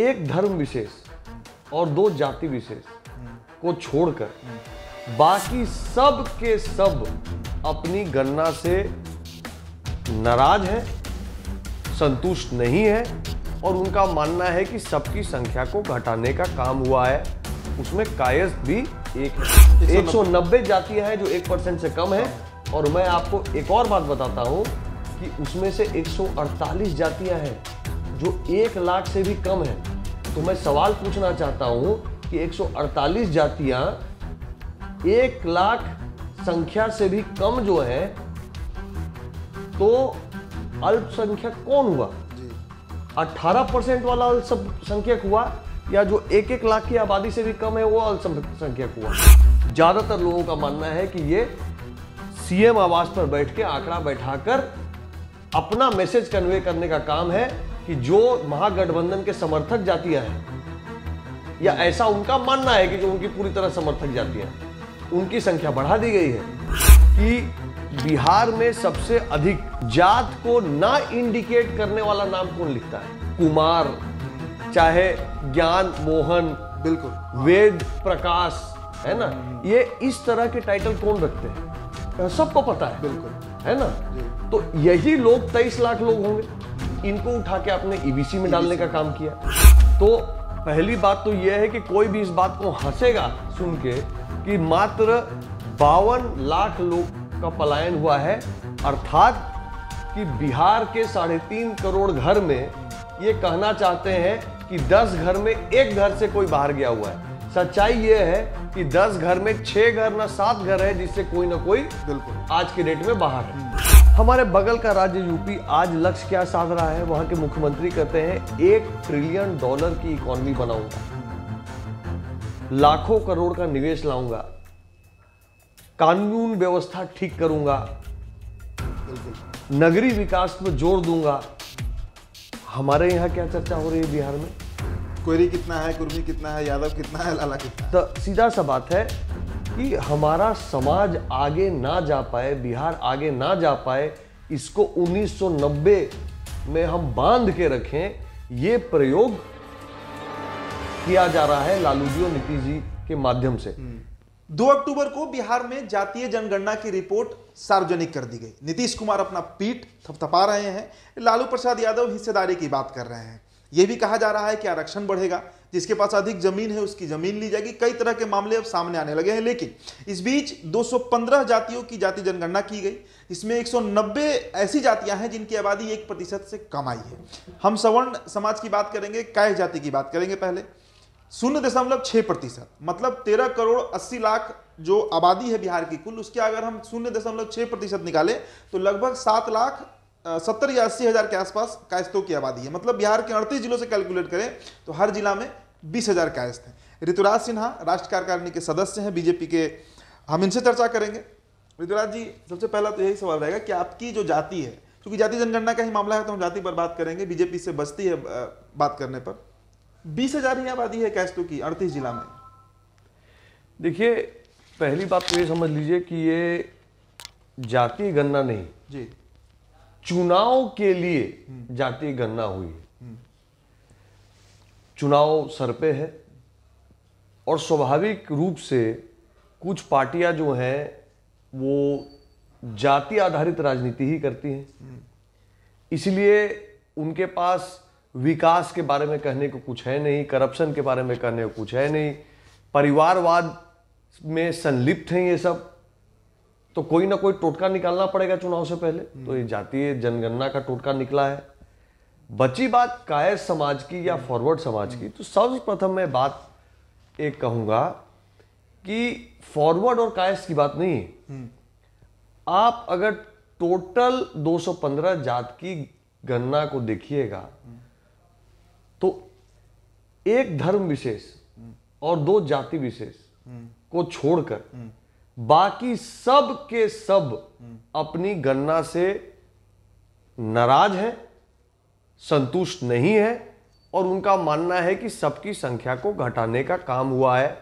एक धर्म विशेष और दो जाति विशेष को छोड़कर बाकी सब के सब अपनी गणना से नाराज हैं संतुष्ट नहीं है और उनका मानना है कि सबकी संख्या को घटाने का काम हुआ है उसमें कायस्थ भी एक एक सौ नब्बे जातियां हैं जो एक परसेंट से कम है और मैं आपको एक और बात बताता हूं कि उसमें से 148 जातियां हैं जो एक लाख से भी कम है तो मैं सवाल पूछना चाहता हूं कि 148 जातियां एक लाख संख्या से भी कम जो है तो अल्पसंख्यक कौन हुआ 18 परसेंट वाला अल्पसंख्यक हुआ या जो एक एक लाख की आबादी से भी कम है वो अल्पसंख्यक हुआ ज्यादातर लोगों का मानना है कि ये सीएम आवास पर बैठ के आंकड़ा बैठाकर अपना मैसेज कन्वे करने का काम है कि जो महागठबंधन के समर्थक जातियां हैं या ऐसा उनका मानना है कि जो उनकी पूरी तरह समर्थक जातियां उनकी संख्या बढ़ा दी गई है कि बिहार में सबसे अधिक जात को ना इंडिकेट करने वाला नाम कौन लिखता है कुमार चाहे ज्ञान मोहन बिल्कुल वेद प्रकाश है ना ये इस तरह के टाइटल कौन रखते हैं सबको पता है बिल्कुल है ना तो यही लोग तेईस लाख लोग होंगे इनको उठा के आपने ईबीसी e में e डालने का काम किया तो पहली बात तो यह है कि कोई भी इस बात को हंसेगा सुन के कि मात्र बावन लाख लोग का पलायन हुआ है अर्थात कि बिहार के साढ़े तीन करोड़ घर में ये कहना चाहते हैं कि दस घर में एक घर से कोई बाहर गया हुआ है सच्चाई यह है कि दस घर में छह घर ना सात घर है जिससे कोई ना कोई बिल्कुल आज के डेट में बाहर है हमारे बगल का राज्य यूपी आज लक्ष्य क्या साध रहा है वहां के मुख्यमंत्री कहते हैं एक ट्रिलियन डॉलर की इकोनॉमी बनाऊंगा लाखों करोड़ का निवेश लाऊंगा कानून व्यवस्था ठीक करूंगा नगरी विकास पर जोर दूंगा हमारे यहाँ क्या चर्चा हो रही है बिहार में कोयरी कितना है कुर्मी कितना है यादव कितना है लाला कितना है? तो सीधा सा बात है कि हमारा समाज आगे ना जा पाए बिहार आगे ना जा पाए इसको 1990 में हम बांध के रखें ये प्रयोग किया जा रहा है लालू जी और नीतीश जी के माध्यम से हम्म। दो अक्टूबर को बिहार में जातीय जनगणना की रिपोर्ट सार्वजनिक कर दी गई नीतीश कुमार अपना पीठ थपथपा रहे हैं लालू प्रसाद यादव हिस्सेदारी की बात कर रहे हैं ये भी कहा जा रहा है कि आरक्षण बढ़ेगा जिसके पास अधिक जमीन है उसकी जमीन ली जाएगी कई तरह के मामले अब सामने आने लगे हैं लेकिन इस बीच 215 जातियों की जाति जनगणना की गई इसमें 190 ऐसी जातियां हैं जिनकी आबादी एक प्रतिशत से कम आई है हम सवर्ण समाज की बात करेंगे काय जाति की बात करेंगे पहले शून्य दशमलव छः प्रतिशत मतलब तेरह करोड़ अस्सी लाख जो आबादी है बिहार की कुल उसके अगर हम शून्य दशमलव छः प्रतिशत निकालें तो लगभग सात लाख सत्तर या अस्सी हज़ार के आसपास कायस्तों की आबादी है मतलब बिहार के अड़तीस जिलों से कैलकुलेट करें तो हर जिला में बीस हज़ार कायस्त हैं ऋतुराज सिन्हा राष्ट्र कार्यकारिणी के सदस्य हैं बीजेपी के हम इनसे चर्चा करेंगे ऋतुराज जी सबसे पहला तो यही सवाल रहेगा कि आपकी जो जाति है क्योंकि जाति जनगणना का ही मामला है तो हम जाति पर बात करेंगे बीजेपी से बचती है बात करने पर बीस हज़ार ही आबादी है कैस्तों की अड़तीस जिला में देखिए पहली बात तो ये समझ लीजिए कि ये जाति गणना नहीं जी चुनाव के लिए जातीय गणना हुई है चुनाव सर पे है और स्वाभाविक रूप से कुछ पार्टियां जो हैं वो जाति आधारित राजनीति ही करती हैं इसलिए उनके पास विकास के बारे में कहने को कुछ है नहीं करप्शन के बारे में कहने को कुछ है नहीं परिवारवाद में संलिप्त हैं ये सब तो कोई ना कोई टोटका निकालना पड़ेगा चुनाव से पहले तो ये जातीय जनगणना का टोटका निकला है बची बात कायर समाज की या फॉरवर्ड समाज की तो सर्वप्रथम मैं बात एक कहूंगा कि फॉरवर्ड और कायस की बात नहीं है आप अगर टोटल 215 जात की गणना को देखिएगा तो एक धर्म विशेष और दो जाति विशेष को छोड़कर बाकी सब के सब हम्म। अपनी गणना से नाराज हैं संतुष्ट नहीं है और उनका मानना है कि सबकी संख्या को घटाने का काम हुआ है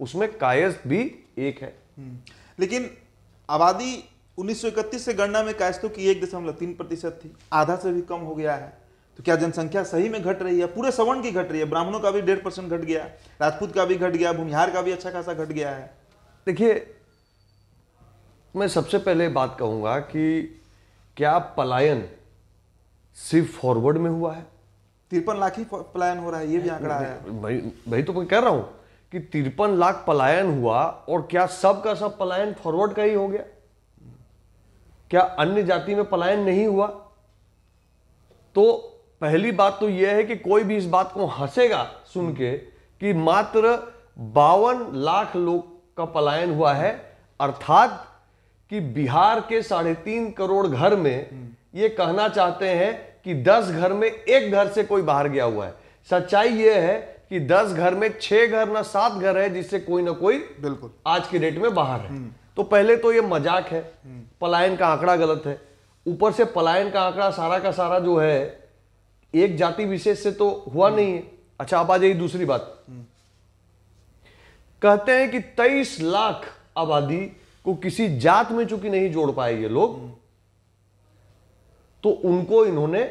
उसमें कायस्थ भी एक है हम्म। लेकिन आबादी 1931 से गणना में कायस्थों की एक दशमलव तीन प्रतिशत थी आधा से भी कम हो गया है तो क्या जनसंख्या सही में घट रही है पूरे सवर्ण की घट रही है ब्राह्मणों का भी डेढ़ परसेंट घट गया राजपूत का भी घट गया भूमिहार का भी अच्छा खासा घट गया है देखिए मैं सबसे पहले बात कहूंगा कि क्या पलायन सिर्फ फॉरवर्ड में हुआ है तिरपन लाख ही पलायन हो रहा है ये भी आंकड़ा आया भाई भाई तो मैं कह रहा हूं कि तिरपन लाख पलायन हुआ और क्या सब का सब पलायन फॉरवर्ड का ही हो गया क्या अन्य जाति में पलायन नहीं हुआ तो पहली बात तो यह है कि कोई भी इस बात को हंसेगा सुन के कि मात्र बावन लाख लोग का पलायन हुआ है अर्थात कि बिहार के साढ़े तीन करोड़ घर में हम्म। ये कहना चाहते हैं कि दस घर में एक घर से कोई बाहर गया हुआ है सच्चाई ये है कि दस घर में छह घर ना सात घर है जिससे कोई ना कोई बिल्कुल आज की डेट में बाहर है हम्म। तो पहले तो ये मजाक है हम्म। पलायन का आंकड़ा गलत है ऊपर से पलायन का आंकड़ा सारा का सारा जो है एक जाति विशेष से तो हुआ नहीं है अच्छा अब आ जाइए दूसरी बात कहते हैं कि 23 लाख आबादी को किसी जात में चूंकि नहीं जोड़ पाए ये लोग तो उनको इन्होंने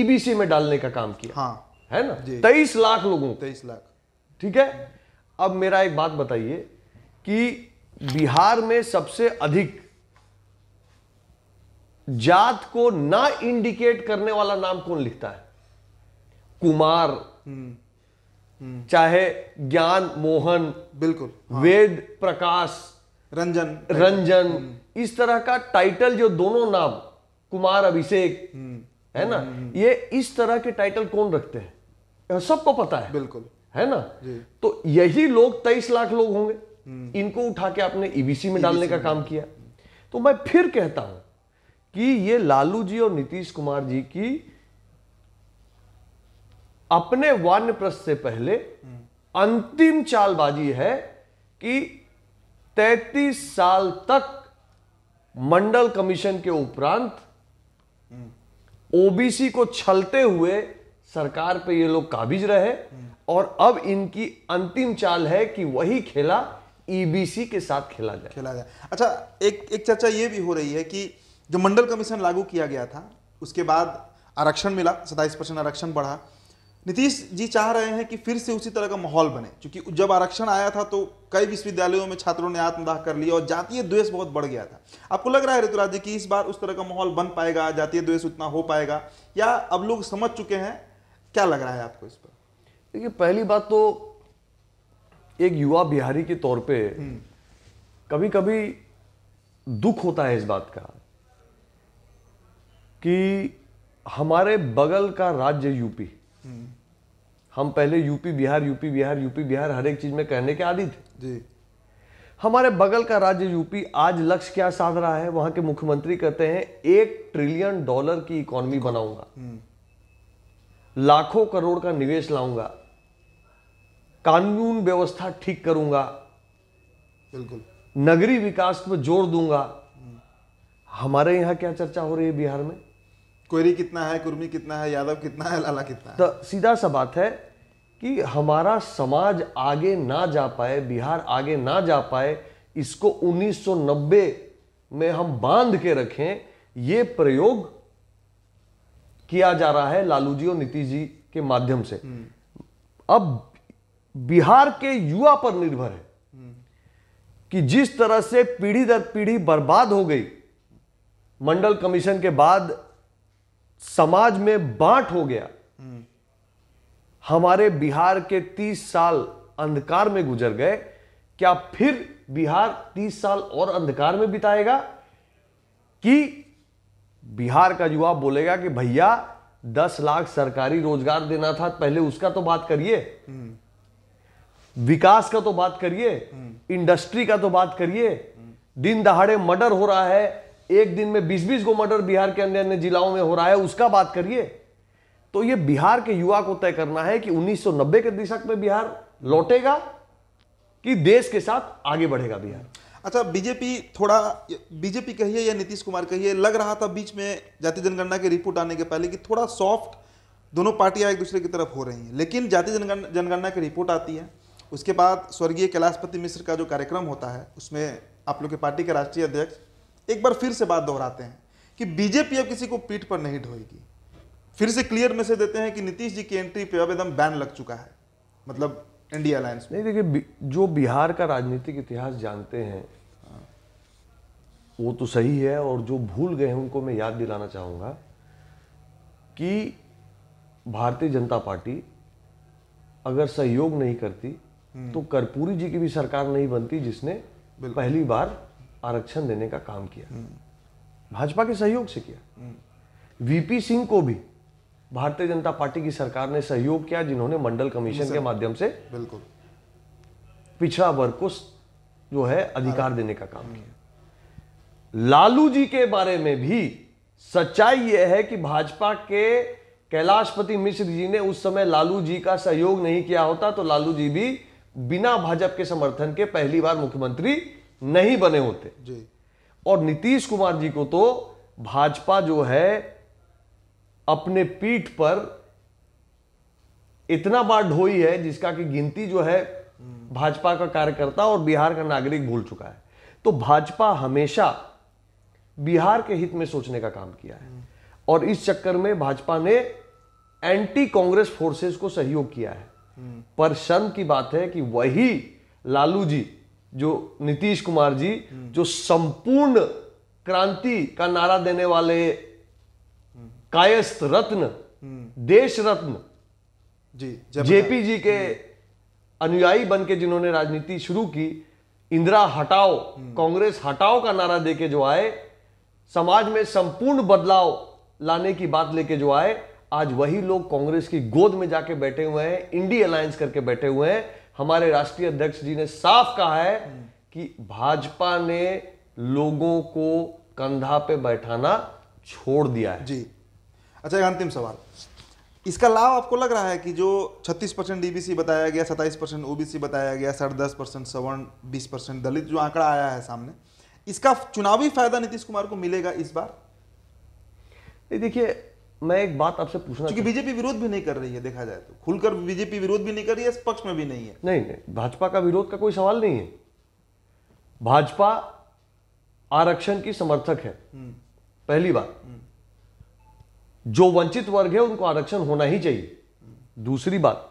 ईबीसी e में डालने का काम किया हाँ है ना तेईस लाख लोगों तेईस लाख ठीक है अब मेरा एक बात बताइए कि बिहार में सबसे अधिक जात को ना इंडिकेट करने वाला नाम कौन लिखता है कुमार हम्म। चाहे ज्ञान मोहन बिल्कुल हाँ। वेद प्रकाश रंजन रंजन हम्म। इस तरह का टाइटल जो दोनों नाम कुमार अभिषेक हम्म। है ना हम्म, ये इस तरह के टाइटल कौन रखते हैं सबको पता है बिल्कुल है ना तो यही लोग तेईस लाख लोग होंगे इनको उठा के आपने ईबीसी e में e डालने का काम किया तो मैं फिर कहता हूं कि ये लालू जी और नीतीश कुमार जी की अपने प्रस से पहले अंतिम चालबाजी है कि 33 साल तक मंडल कमीशन के उपरांत ओबीसी को छलते हुए सरकार पे ये लोग काबिज रहे और अब इनकी अंतिम चाल है कि वही खेला ईबीसी के साथ खेला जाए खेला जाए अच्छा एक एक चर्चा ये भी हो रही है कि जो मंडल कमीशन लागू किया गया था उसके बाद आरक्षण मिला सताइस परसेंट आरक्षण बढ़ा नीतीश जी चाह रहे हैं कि फिर से उसी तरह का माहौल बने क्योंकि जब आरक्षण आया था तो कई विश्वविद्यालयों में छात्रों ने आत्मदाह कर लिया और जातीय द्वेष बहुत बढ़ गया था आपको लग रहा है ऋतुराज जी कि इस बार उस तरह का माहौल बन पाएगा जातीय द्वेष उतना हो पाएगा या अब लोग समझ चुके हैं क्या लग रहा है आपको इस पर देखिए पहली बात तो एक युवा बिहारी के तौर पर हम्म। कभी कभी दुख होता है इस बात का कि हमारे बगल का राज्य यूपी हम्म। हम पहले यूपी बिहार यूपी बिहार यूपी बिहार हर एक चीज में कहने के आदि थे जी हमारे बगल का राज्य यूपी आज लक्ष्य क्या साध रहा है वहां के मुख्यमंत्री कहते हैं एक ट्रिलियन डॉलर की इकोनॉमी बनाऊंगा हम्म। लाखों करोड़ का निवेश लाऊंगा कानून व्यवस्था ठीक करूंगा बिल्कुल नगरी विकास पर जोर दूंगा हम्म। हमारे यहां क्या चर्चा हो रही है बिहार में कोहरी कितना है कुर्मी कितना है यादव कितना है लाला कितना है तो सीधा सा बात है कि हमारा समाज आगे ना जा पाए बिहार आगे ना जा पाए इसको 1990 में हम बांध के रखें ये प्रयोग किया जा रहा है लालू जी और नीतीश जी के माध्यम से हम्म। अब बिहार के युवा पर निर्भर है हम्म। कि जिस तरह से पीढ़ी दर पीढ़ी बर्बाद हो गई मंडल कमीशन के बाद समाज में बांट हो गया हम्म। हमारे बिहार के तीस साल अंधकार में गुजर गए क्या फिर बिहार तीस साल और अंधकार में बिताएगा कि बिहार का युवा बोलेगा कि भैया दस लाख सरकारी रोजगार देना था पहले उसका तो बात करिए हम्म। विकास का तो बात करिए हम्म। इंडस्ट्री का तो बात करिए दिन दहाड़े मर्डर हो रहा है एक दिन में बीस बीस गो मर्डर बिहार के अन्य अन्य जिलाओं में हो रहा है उसका बात करिए तो ये बिहार के युवा को तय करना है कि 1990 के दशक में बिहार लौटेगा कि देश के साथ आगे बढ़ेगा बिहार अच्छा बीजेपी थोड़ा बीजेपी कहिए या नीतीश कुमार कहिए लग रहा था बीच में जाति जनगणना की रिपोर्ट आने के पहले कि थोड़ा सॉफ्ट दोनों पार्टियां एक दूसरे की तरफ हो रही हैं लेकिन जाति जनगणना जनगणना की रिपोर्ट आती है उसके बाद स्वर्गीय कैलाशपति मिश्र का जो कार्यक्रम होता है उसमें आप लोग के पार्टी के राष्ट्रीय अध्यक्ष एक बार फिर से बात दोहराते हैं कि बीजेपी अब किसी को पीठ पर नहीं ढोएगी फिर से क्लियर मैसेज देते हैं कि नीतीश जी की एंट्री पे अब एकदम बैन लग चुका है मतलब इंडिया अलायंस नहीं देखिए जो बिहार का राजनीतिक इतिहास जानते हैं वो तो सही है और जो भूल गए हैं उनको मैं याद दिलाना चाहूँगा कि भारतीय जनता पार्टी अगर सहयोग नहीं करती हम्म। तो कर्पूरी जी की भी सरकार नहीं बनती जिसने पहली बार आरक्षण देने का काम किया हम्म। भाजपा के सहयोग से किया वीपी हम्म। सिंह को भी भारतीय जनता पार्टी की सरकार ने सहयोग किया जिन्होंने मंडल कमीशन के माध्यम से बिल्कुल पिछड़ा वर्ग को जो है अधिकार देने का काम किया लालू जी के बारे में भी सच्चाई यह है कि भाजपा के कैलाशपति मिश्र जी ने उस समय लालू जी का सहयोग नहीं किया होता तो लालू जी भी बिना भाजपा के समर्थन के पहली बार मुख्यमंत्री नहीं बने होते जी और नीतीश कुमार जी को तो भाजपा जो है अपने पीठ पर इतना बार ढोई है जिसका कि गिनती जो है भाजपा का कार्यकर्ता और बिहार का नागरिक भूल चुका है तो भाजपा हमेशा बिहार के हित में सोचने का काम किया है और इस चक्कर में भाजपा ने एंटी कांग्रेस फोर्सेस को सहयोग किया है हम्म। पर शर्म की बात है कि वही लालू जी जो नीतीश कुमार जी जो संपूर्ण क्रांति का नारा देने वाले कायस्थ रत्न देश रत्न जी जेपी जी के अनुयायी बन के जिन्होंने राजनीति शुरू की इंदिरा हटाओ कांग्रेस हटाओ का नारा दे के जो आए समाज में संपूर्ण बदलाव लाने की बात लेके जो आए आज वही लोग कांग्रेस की गोद में जाके बैठे हुए हैं इंडी अलायंस करके बैठे हुए हैं हमारे राष्ट्रीय अध्यक्ष जी ने साफ कहा है कि भाजपा ने लोगों को कंधा पे बैठाना छोड़ दिया है जी अच्छा एक अंतिम सवाल इसका लाभ आपको लग रहा है कि जो 36 परसेंट डीबीसी बताया गया 27 परसेंट ओबीसी बताया गया साढ़े दस परसेंट सवर्ण बीस परसेंट दलित जो आंकड़ा आया है सामने इसका चुनावी फायदा नीतीश कुमार को मिलेगा इस बार देखिए मैं एक बात आपसे पूछना क्योंकि बीजेपी विरोध भी नहीं कर रही है देखा जाए तो खुलकर बीजेपी विरोध भी नहीं कर रही है पक्ष में भी नहीं है नहीं नहीं भाजपा का विरोध का कोई सवाल नहीं है भाजपा आरक्षण की समर्थक है हम्म। पहली बात हम्म। जो वंचित वर्ग है उनको आरक्षण होना ही चाहिए दूसरी बात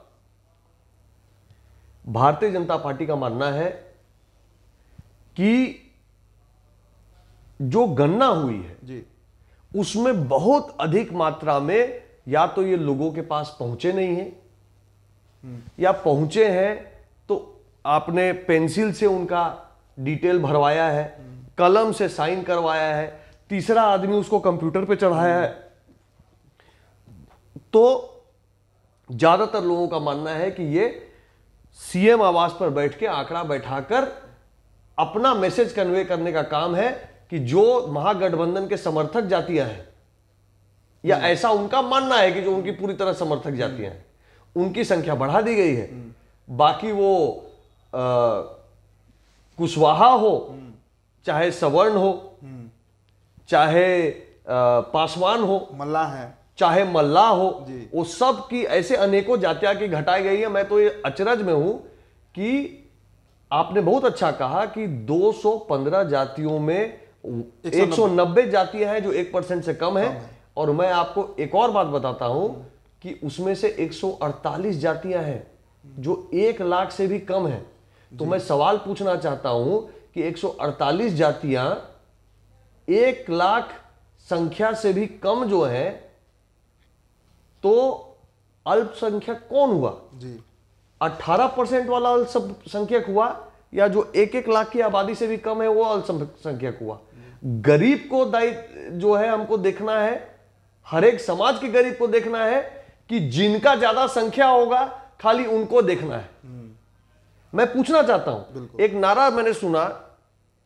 भारतीय जनता पार्टी का मानना है कि जो गणना हुई है जी उसमें बहुत अधिक मात्रा में या तो ये लोगों के पास पहुंचे नहीं है या पहुंचे हैं तो आपने पेंसिल से उनका डिटेल भरवाया है कलम से साइन करवाया है तीसरा आदमी उसको कंप्यूटर पे चढ़ाया है तो ज्यादातर लोगों का मानना है कि ये सीएम आवास पर बैठ के आंकड़ा बैठाकर अपना मैसेज कन्वे करने का काम है कि जो महागठबंधन के समर्थक जातियां हैं या हम्म। ऐसा उनका मानना है कि जो उनकी पूरी तरह समर्थक जातियां हैं उनकी संख्या बढ़ा दी गई है हम्म। बाकी वो कुशवाहा हो हम्म। चाहे सवर्ण हो चाहे पासवान हो मल्ला है चाहे मल्ला हो वो सब की ऐसे अनेकों जातियां की घटाई गई है मैं तो ये अचरज में हूं कि आपने बहुत अच्छा कहा कि 215 जातियों में एक सौ नब्बे जातियां हैं जो एक परसेंट से कम है और मैं आपको एक और बात बताता हूं कि उसमें से 148 जातियां हैं जो एक लाख से भी कम है तो मैं सवाल पूछना चाहता हूं कि 148 जातियां एक लाख संख्या से भी कम जो है तो अल्पसंख्यक कौन हुआ जी परसेंट वाला अल्पसंख्यक हुआ या जो एक एक लाख की आबादी से भी कम है वो अल्पसंख्यक हुआ गरीब को दायित्व जो है हमको देखना है हर एक समाज के गरीब को देखना है कि जिनका ज्यादा संख्या होगा खाली उनको देखना है हम्म। मैं पूछना चाहता हूं एक नारा मैंने सुना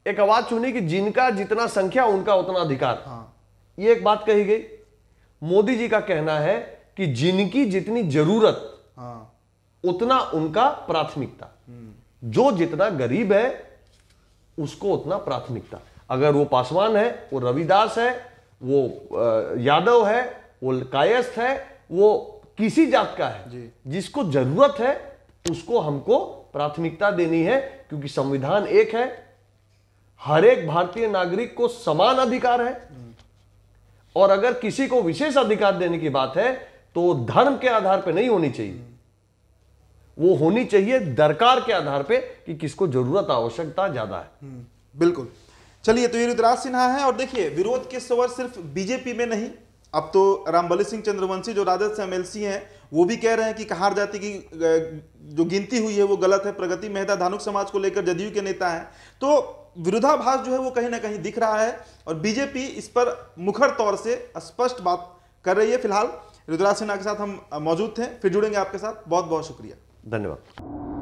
एक आवाज सुनी कि जिनका जितना संख्या उनका उतना अधिकार हाँ। ये एक बात कही गई मोदी जी का कहना है कि जिनकी जितनी जरूरत हाँ। उतना उनका प्राथमिकता हम्म। जो जितना गरीब है उसको उतना प्राथमिकता अगर वो पासवान है वो रविदास है वो यादव है वो कायस्थ है वो किसी जात का है जिसको जरूरत है उसको हमको प्राथमिकता देनी है क्योंकि संविधान एक है हर एक भारतीय नागरिक को समान अधिकार है और अगर किसी को विशेष अधिकार देने की बात है तो धर्म के आधार पर नहीं होनी चाहिए वो होनी चाहिए दरकार के आधार पे कि किसको जरूरत आवश्यकता ज्यादा है हम्म, बिल्कुल चलिए तो ये ऋतुराज सिन्हा है और देखिए विरोध के स्वर सिर्फ बीजेपी में नहीं अब तो रामबली सिंह चंद्रवंशी जो राजद से एमएलसी हैं वो भी कह रहे हैं कि कहार जाति की जो गिनती हुई है वो गलत है प्रगति मेहता धानुक समाज को लेकर जदयू के नेता हैं तो विरोधाभास जो है वो कहीं ना कहीं दिख रहा है और बीजेपी इस पर मुखर तौर से स्पष्ट बात कर रही है फिलहाल रुद्राज सिन्हा के साथ हम मौजूद थे फिर जुड़ेंगे आपके साथ बहुत बहुत शुक्रिया धन्यवाद